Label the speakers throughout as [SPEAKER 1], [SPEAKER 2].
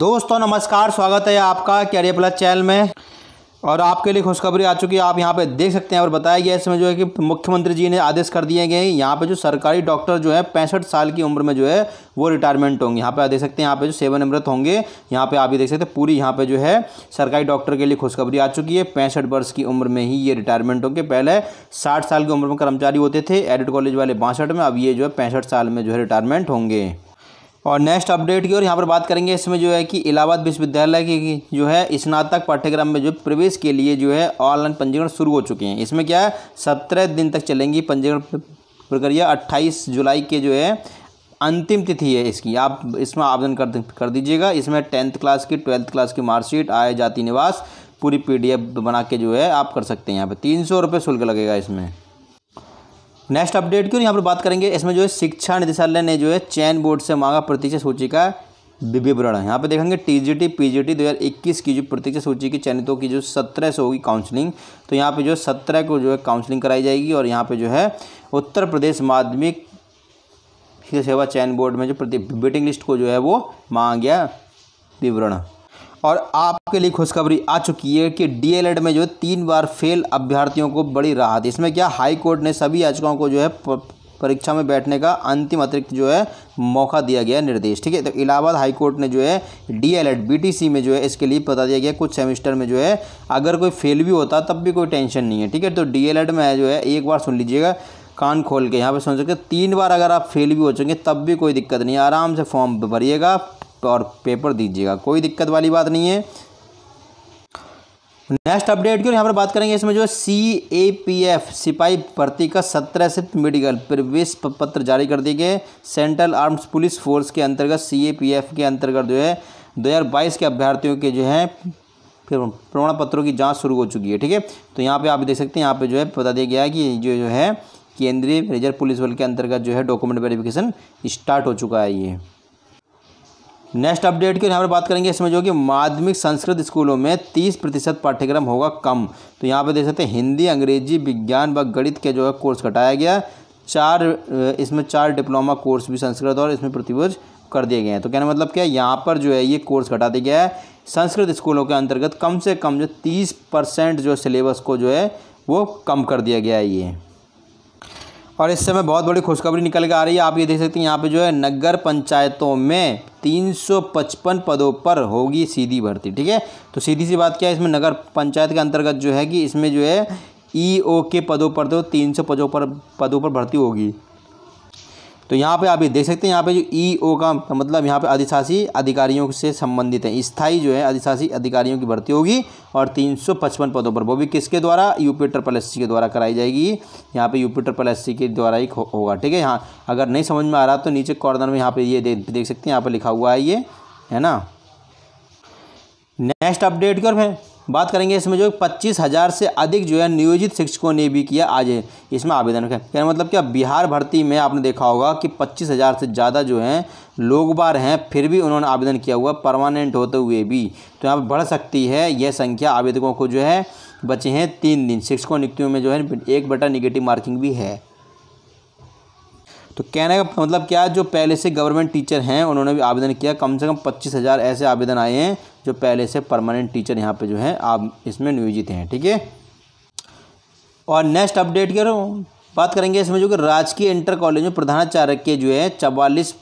[SPEAKER 1] दोस्तों नमस्कार स्वागत है आपका कैरियर प्लस चैनल में और आपके लिए खुशखबरी आ चुकी है आप यहाँ पे देख सकते हैं और बताया गया इसमें जो है कि मुख्यमंत्री जी ने आदेश कर दिए गए हैं यहाँ पे जो सरकारी डॉक्टर जो है पैंसठ साल की उम्र में जो है वो रिटायरमेंट होंगे यहाँ पे देख सकते हैं यहाँ पे जो सेवन अमृत होंगे यहाँ पे आप भी देख सकते हैं पूरी यहाँ पे जो है सरकारी डॉक्टर के लिए खुशखबरी आ चुकी है पैंसठ वर्ष की उम्र में ही ये रिटायरमेंट होंगे पहले साठ साल की उम्र में कर्मचारी होते थे एडिट कॉलेज वाले बासठ में अब ये जो है पैंसठ साल में जो है रिटायरमेंट होंगे और नेक्स्ट अपडेट की और यहाँ पर बात करेंगे इसमें जो है कि इलाहाबाद विश्वविद्यालय की जो है स्नातक पाठ्यक्रम में जो प्रवेश के लिए जो है ऑनलाइन पंजीकरण शुरू हो चुके हैं इसमें क्या है सत्रह दिन तक चलेंगी पंजीकरण प्रक्रिया अट्ठाईस जुलाई के जो है अंतिम तिथि है इसकी आप इसमें आवेदन कर कर दीजिएगा इसमें टेंथ क्लास की ट्वेल्थ क्लास की मार्कशीट आय जाति निवास पूरी पीडीएफ बना के जो है आप कर सकते हैं यहाँ पर तीन सौ रुपये शुल्क लगेगा इसमें नेक्स्ट अपडेट क्यों यहाँ पर बात करेंगे इसमें जो है शिक्षा निदेशालय ने जो है चयन बोर्ड से मांगा प्रतीक्षा सूची का विवरण यहाँ पर देखेंगे टी टी जी पी दो हज़ार इक्कीस की जो प्रतीक्षा सूची की चयनितों की जो सत्रह से होगी काउंसलिंग तो यहाँ पे जो सत्रह को जो है काउंसलिंग कराई जाएगी और यहाँ पे जो है उत्तर प्रदेश माध्यमिक सेवा चयन बोर्ड में जो वेटिंग लिस्ट को जो है वो मांगा गया विवरण और आपके लिए खुशखबरी आ चुकी है कि डीएलएड में जो तीन बार फेल अभ्यर्थियों को बड़ी राहत इसमें क्या हाई कोर्ट ने सभी याचिकाओं को जो है परीक्षा में बैठने का अंतिम अतिरिक्त जो है मौका दिया गया निर्देश ठीक है तो इलाहाबाद हाईकोर्ट ने जो है डी एल में जो है इसके लिए बता दिया गया कुछ सेमेस्टर में जो है अगर कोई फेल भी होता तब भी कोई टेंशन नहीं है ठीक है तो डी में जो है एक बार सुन लीजिएगा कान खोल के यहाँ पे सुन सकते तीन बार अगर आप फेल भी हो चुके तब भी कोई दिक्कत नहीं आराम से फॉर्म भरिएगा और पेपर दीजिएगा कोई दिक्कत वाली बात नहीं है नेक्स्ट अपडेट की यहाँ पर बात करेंगे इसमें जो सी ए पी एफ सिपाही भर्ती का सत्रह से मेडिकल प्रवेश पत्र जारी कर दिए गए सेंट्रल आर्म्स पुलिस फोर्स के अंतर्गत सी ए पी एफ के अंतर्गत जो है 2022 के अभ्यर्थियों के जो है प्रमाण पत्रों की जांच शुरू हो चुकी है ठीक है तो यहाँ पे आप देख सकते हैं यहाँ पे जो है बता दिया गया है कि जो जो है केंद्रीय रिजर्व पुलिस बल के अंतर्गत जो है डॉक्यूमेंट वेरिफिकेशन स्टार्ट हो चुका है ये नेक्स्ट अपडेट की यहाँ पर बात करेंगे इसमें जो कि माध्यमिक संस्कृत स्कूलों में 30 प्रतिशत पाठ्यक्रम होगा कम तो यहाँ पर देख सकते हैं हिंदी अंग्रेजी विज्ञान व गणित के जो है कोर्स घटाया गया चार इसमें चार डिप्लोमा कोर्स भी संस्कृत और इसमें प्रतिवर्ष कर दिए गए हैं तो कहने मतलब क्या है यहाँ पर जो है ये कोर्स घटा दिया गया है संस्कृत स्कूलों के अंतर्गत कम से कम जो तीस परसेंट जो सिलेबस को जो है वो कम कर दिया गया है ये और इस समय बहुत बड़ी खुशखबरी निकल के आ रही है आप ये देख सकते हैं यहाँ पे जो है नगर पंचायतों में 355 पदों पर होगी सीधी भर्ती ठीक है तो सीधी सी बात क्या है इसमें नगर पंचायत के अंतर्गत जो है कि इसमें जो है ई ओ के पदों पर तो तीन सौ पदों पर पदों पर भर्ती होगी तो यहाँ पे आप ये देख सकते हैं यहाँ पे जो ई e ओ का तो मतलब यहाँ पे अधिशासी अधिकारियों से संबंधित है स्थाई जो है अधिशासी अधिकारियों की भर्ती होगी और 355 पदों पर वो भी किसके द्वारा यूपी ट्रिपल एस के द्वारा कराई जाएगी यहाँ पे यूपी ट्रिपल एस के द्वारा ही होगा ठीक है यहाँ अगर नहीं समझ में आ रहा तो नीचे कॉर्नर में यहाँ पे ये देख देख सकते हैं यहाँ पर लिखा हुआ है ये है ना नेक्स्ट अपडेट कर बात करेंगे इसमें जो पच्चीस हज़ार से अधिक जो है नियोजित शिक्षकों ने भी किया आज इसमें आवेदन रखें क्या मतलब क्या बिहार भर्ती में आपने देखा होगा कि पच्चीस हज़ार से ज़्यादा जो हैं लोग बार हैं फिर भी उन्होंने आवेदन किया हुआ परमानेंट होते हुए भी तो यहाँ पर बढ़ सकती है यह संख्या आवेदकों को जो है बचे हैं तीन दिन शिक्षकों नियुक्तियों में जो है एक बटा निगेटिव मार्किंग भी है तो कहने का मतलब क्या जो पहले से गवर्नमेंट टीचर हैं उन्होंने भी आवेदन किया कम से कम पच्चीस हज़ार ऐसे आवेदन आए हैं जो पहले से परमानेंट टीचर यहाँ पे जो है आप इसमें नियोजित हैं ठीक है और नेक्स्ट अपडेट करो बात करेंगे इसमें जो कि राजकीय इंटर कॉलेज में प्रधानाचार्य के जो है चवालीस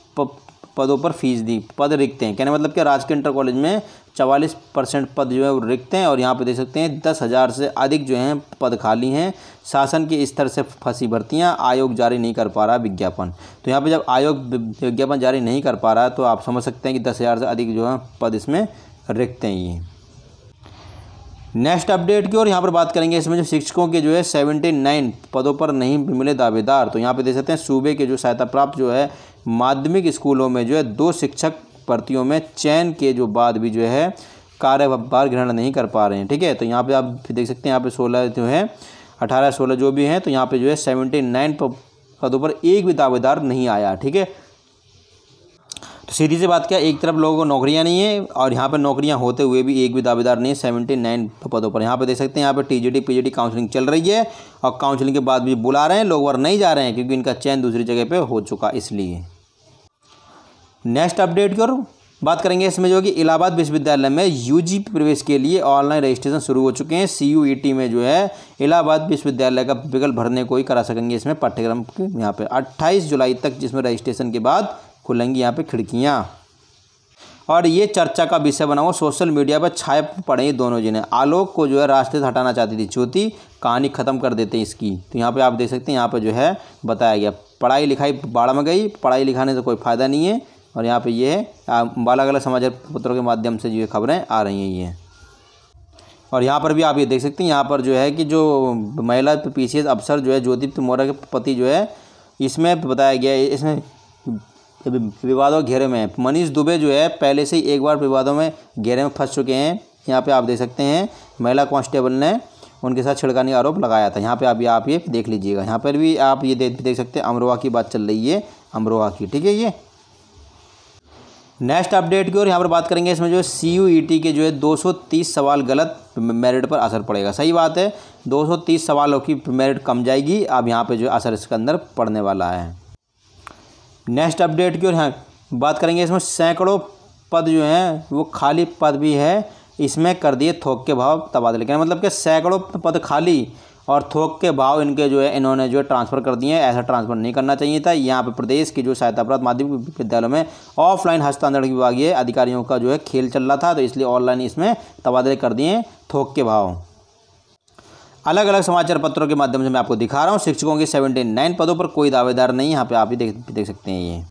[SPEAKER 1] पदों पर फीस दी पद रिक्त हैं कहने मतलब क्या राजकीय इंटर कॉलेज में चवालीस परसेंट पद जो है वो रिक्त हैं और यहाँ पे देख सकते हैं दस हज़ार से अधिक जो हैं पद खाली हैं शासन के स्तर से फंसी भर्तियाँ आयोग जारी नहीं कर पा रहा विज्ञापन तो यहाँ पे जब आयोग विज्ञापन जारी नहीं कर पा रहा तो आप समझ सकते हैं कि दस हज़ार से अधिक जो है पद इसमें रिक्त हैं ये नेक्स्ट अपडेट की और यहाँ पर बात करेंगे इसमें जो शिक्षकों के जो है सेवेंटी नाइन पदों पर नहीं मिले दावेदार तो यहाँ पे देख सकते हैं सूबे के जो सहायता प्राप्त जो है माध्यमिक स्कूलों में जो है दो शिक्षक प्रतियों में चयन के जो बाद भी जो है कार्य भार ग्रहण नहीं कर पा रहे हैं ठीक है तो यहाँ पे आप देख सकते हैं यहाँ पे सोलह जो है अठारह सोलह जो भी हैं तो यहाँ पे जो है सेवेंटी नाइन पदों पर एक भी दावेदार नहीं आया ठीक है तो सीधी से बात क्या एक तरफ लोगों को नौकरियाँ नहीं है और यहाँ पर नौकरियाँ होते हुए भी एक भी दावेदार नहीं है सेवेंटी नाइन पदों पर यहाँ पर देख सकते हैं यहाँ पर टी जी टी काउंसलिंग चल रही है और काउंसलिंग के बाद भी बुला रहे हैं लोग वर नहीं जा रहे हैं क्योंकि इनका चयन दूसरी जगह पर हो चुका इसलिए नेक्स्ट अपडेट की और बात करेंगे इसमें जो कि इलाहाबाद विश्वविद्यालय में यूजी प्रवेश के लिए ऑनलाइन रजिस्ट्रेशन शुरू हो चुके हैं सीयूईटी e में जो है इलाहाबाद विश्वविद्यालय का विकल्प भरने को ही करा सकेंगे इसमें पाठ्यक्रम के यहाँ पे 28 जुलाई तक जिसमें रजिस्ट्रेशन के बाद खुलेंगी यहाँ पे खिड़कियाँ और ये चर्चा का विषय बना हुआ सोशल मीडिया पर छाए पड़े हैं दोनों जिन्हें आलोक को जो है रास्ते से हटाना चाहती थी ज्योति कहानी ख़त्म कर देते हैं इसकी तो यहाँ पे आप देख सकते हैं यहाँ पे जो है बताया गया पढ़ाई लिखाई बाढ़ में गई पढ़ाई लिखाने से कोई फ़ायदा नहीं है और यहाँ पे ये है अलग अलग समाचार पत्रों के माध्यम से जो ये खबरें आ रही हैं ये और यहाँ पर भी आप ये देख सकते हैं यहाँ पर जो है कि जो महिला पीसीएस अफसर जो है ज्योतिप्त मोरा के पति जो है इसमें बताया गया है इसमें विवादों घेरे में है मनीष दुबे जो है पहले से ही एक बार विवादों में घेरे में फंस चुके हैं यहाँ पे आप देख सकते हैं महिला कांस्टेबल ने उनके साथ छिड़कानी आरोप लगाया था यहाँ पे आप ये आप ये देख लीजिएगा यहाँ पर भी आप ये देख देख सकते हैं अमरोहा की बात चल रही है अमरोहा की ठीक है ये नेक्स्ट अपडेट की ओर यहाँ पर बात करेंगे इसमें जो सी e के जो है 230 सवाल गलत मेरिट पर असर पड़ेगा सही बात है 230 सवालों की मेरिट कम जाएगी अब यहाँ पे जो असर इसके अंदर पड़ने वाला है नेक्स्ट अपडेट की ओर यहाँ बात करेंगे इसमें सैकड़ों पद जो हैं वो खाली पद भी है इसमें कर दिए थोक के भाव तबादले के मतलब कि सैकड़ों पद खाली और थोक के भाव इनके जो है इन्होंने जो है ट्रांसफ़र कर दिए हैं ऐसा ट्रांसफ़र नहीं करना चाहिए था यहाँ पर प्रदेश की जो सहायता प्राप्त माध्यमिक विद्यालयों में ऑफलाइन हस्तांतरण विभागीय अधिकारियों का जो है खेल चल रहा था तो इसलिए ऑनलाइन इसमें तबादले कर दिए थोक के भाव अलग अलग समाचार पत्रों के माध्यम से मैं आपको दिखा रहा हूँ शिक्षकों के सेवेंटी पदों पर कोई दावेदार नहीं यहाँ पे आप ही देख देख सकते हैं ये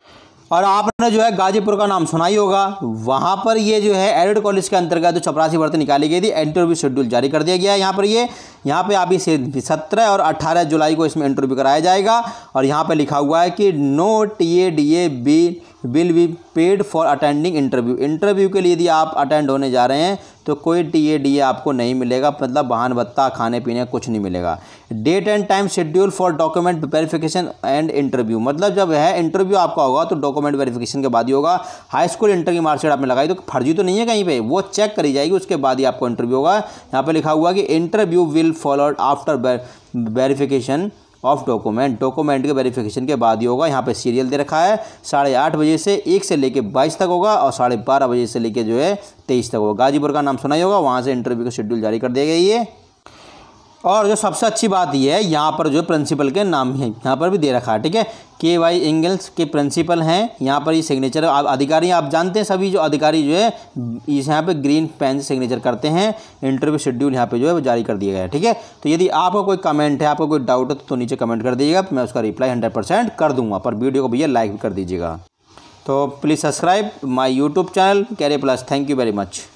[SPEAKER 1] और आपने जो है गाजीपुर का नाम सुना ही होगा वहाँ पर ये जो है एडेड कॉलेज के अंतर्गत जो चपरासी भर्ती निकाली गई थी इंटरव्यू शेड्यूल जारी कर दिया गया है यहाँ पर ये यहाँ पे आप इसे सत्रह और अट्ठारह जुलाई को इसमें इंटरव्यू कराया जाएगा और यहाँ पर लिखा हुआ है कि no T A D A B will be paid for attending interview interview के लिए यदि आप अटेंड होने जा रहे हैं तो कोई टी ए डी ए आपको नहीं मिलेगा मतलब वाहन भत्ता खाने पीने कुछ नहीं मिलेगा date and time schedule for document verification and interview मतलब जब है इंटरव्यू आपका होगा तो डॉक्यूमेंट वेरिफिकेशन के बाद ही होगा हाई स्कूल इंटर की मार्कशीट आपने लगाई तो फर्जी तो नहीं है कहीं पर वो चेक करी जाएगी उसके बाद ही आपको इंटरव्यू होगा यहाँ पर लिखा हुआ कि interview will followed after verification of document document के वेरिफिकेशन के बाद ही होगा यहाँ पे सीरियल दे रखा है साढ़े आठ बजे से एक से लेके बाईस तक होगा और साढ़े बारह बजे से लेके जो है तेईस तक होगा गाजीपुर का नाम सुना ही होगा वहाँ से इंटरव्यू का शेड्यूल जारी कर दिया गया ये और जो सबसे अच्छी बात यह है यहाँ पर जो प्रिंसिपल के नाम है यहाँ पर भी दे रखा है ठीक है के वाई एंगल्स के प्रिंसिपल हैं यहाँ पर ये सिग्नेचर आप अधिकारी आप जानते हैं सभी जो अधिकारी जो है इस यहाँ पे ग्रीन पेन से सिग्नेचर करते हैं इंटरव्यू शेड्यूल यहाँ पे जो है वो जारी कर दिया गया है ठीक है तो यदि आपका कोई कमेंट है आपको कोई डाउट है तो, तो नीचे कमेंट कर दीजिएगा मैं उसका रिप्लाई हंड्रेड कर दूंगा पर वीडियो को भैया लाइक कर दीजिएगा तो please subscribe my YouTube channel care plus thank you very much